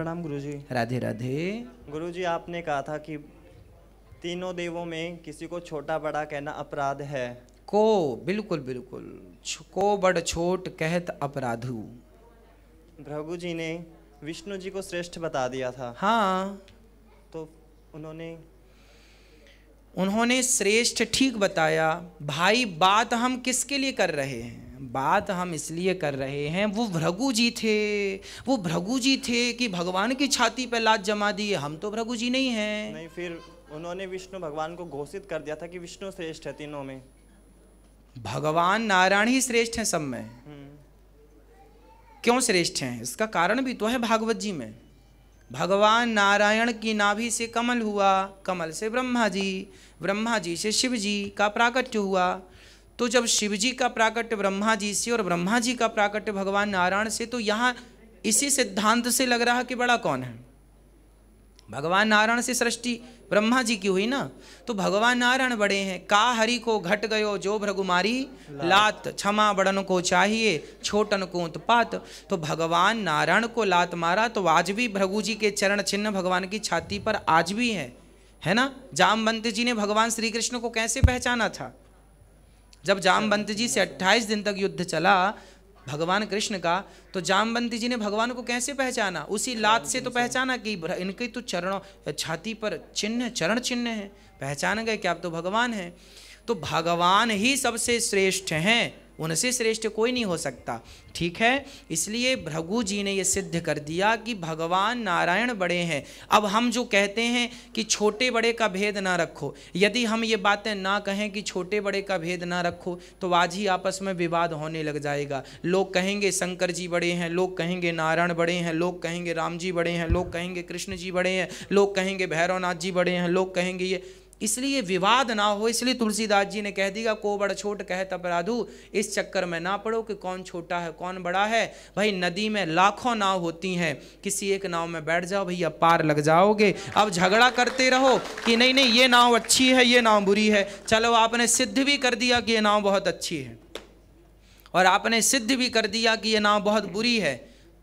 प्रणाम गुरुजी राधे राधे गुरुजी आपने कहा था कि तीनों देवों में किसी को छोटा बड़ा कहना अपराध है को बिल्कुल बिल्कुल को बड़ छोट कहत अपराधु भ्रभु जी ने विष्णु जी को श्रेष्ठ बता दिया था हाँ तो उन्होंने उन्होंने श्रेष्ठ ठीक बताया भाई बात हम किसके लिए कर रहे हैं बात हम इसलिए कर रहे हैं वो भृगु जी थे वो भृगु जी थे कि भगवान की छाती पर लात जमा दी हम तो भृगु जी नहीं हैं नहीं फिर उन्होंने विष्णु भगवान को घोषित कर दिया था कि विष्णु श्रेष्ठ है तीनों में भगवान नारायण ही श्रेष्ठ हैं सब में हम्म। क्यों श्रेष्ठ हैं इसका कारण भी तो है भागवत जी में भगवान नारायण की नाभि से कमल हुआ कमल से ब्रह्मा जी ब्रह्मा जी से शिव जी का प्राकट्य हुआ तो जब शिव जी का प्राकट्य ब्रह्मा जी से और ब्रह्मा जी का प्राकट्य भगवान नारायण से तो यहाँ इसी सिद्धांत से लग रहा कि बड़ा कौन है भगवान नारायण से सृष्टि ब्रह्मा जी की हुई ना तो भगवान नारायण बड़े हैं का हरि को घट गयो जो भ्रगुमारी लात क्षमा बड़न को चाहिए छोटन को उत्पात तो भगवान नारायण को लात मारा तो आज भी भ्रगु जी के चरण चिन्ह भगवान की छाती पर आज भी है है ना जामवंत जी ने भगवान श्री कृष्ण को कैसे पहचाना था जब जामवंत जी से 28 दिन तक युद्ध चला भगवान कृष्ण का तो जामवंत जी ने भगवान को कैसे पहचाना उसी लात से तो पहचाना कि इनके तो चरणों छाती पर चिन्ह चरण चिन्ह है पहचान गए कि आप तो भगवान हैं तो भगवान ही सबसे श्रेष्ठ हैं उनसे श्रेष्ठ कोई नहीं हो सकता ठीक है इसलिए भृगु जी ने यह सिद्ध कर दिया कि भगवान नारायण बड़े हैं अब हम जो कहते हैं कि छोटे बड़े का भेद ना रखो यदि हम ये बातें ना कहें कि छोटे बड़े का भेद ना रखो तो आज ही आपस में विवाद होने लग जाएगा लोग कहेंगे शंकर जी बड़े हैं लोग कहेंगे नारायण बड़े हैं लोग कहेंगे राम जी बड़े हैं लोग कहेंगे कृष्ण जी बड़े हैं लोग कहेंगे भैरवनाथ जी बड़े हैं लोग कहेंगे ये इसलिए विवाद ना हो इसलिए तुलसीदास जी ने कह दिया को बड़ छोट कह तपराधु इस चक्कर में ना पड़ो कि कौन छोटा है कौन बड़ा है भाई नदी में लाखों नाव होती हैं किसी एक नाव में बैठ जाओ भैया पार लग जाओगे अब झगड़ा करते रहो कि नहीं नहीं ये नाव अच्छी है ये नाव बुरी है चलो आपने सिद्ध भी कर दिया कि ये नाव बहुत अच्छी है और आपने सिद्ध भी कर दिया कि ये नाव बहुत बुरी है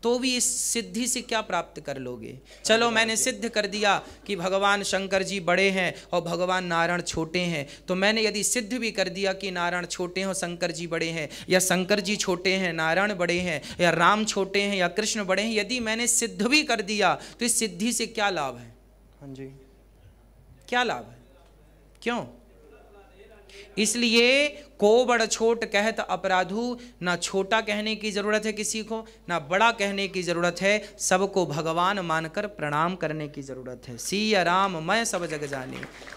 तो भी इस सिद्धि से क्या प्राप्त कर लोगे चलो हाँ, मैंने सिद्ध कर दिया कि भगवान शंकर जी बड़े हैं और भगवान नारायण छोटे हैं तो मैंने यदि सिद्ध भी कर दिया कि नारायण छोटे हैं और शंकर जी बड़े हैं या शंकर जी छोटे हैं नारायण बड़े हैं या राम छोटे हैं या कृष्ण बड़े हैं यदि मैंने सिद्ध भी कर दिया तो इस सिद्धि से क्या लाभ है हाँ जी क्या लाभ है क्यों इसलिए को बड़ छोट कहत अपराधु ना छोटा कहने की ज़रूरत है किसी को ना बड़ा कहने की ज़रूरत है सबको भगवान मानकर प्रणाम करने की ज़रूरत है सी राम मैं सब जग जाने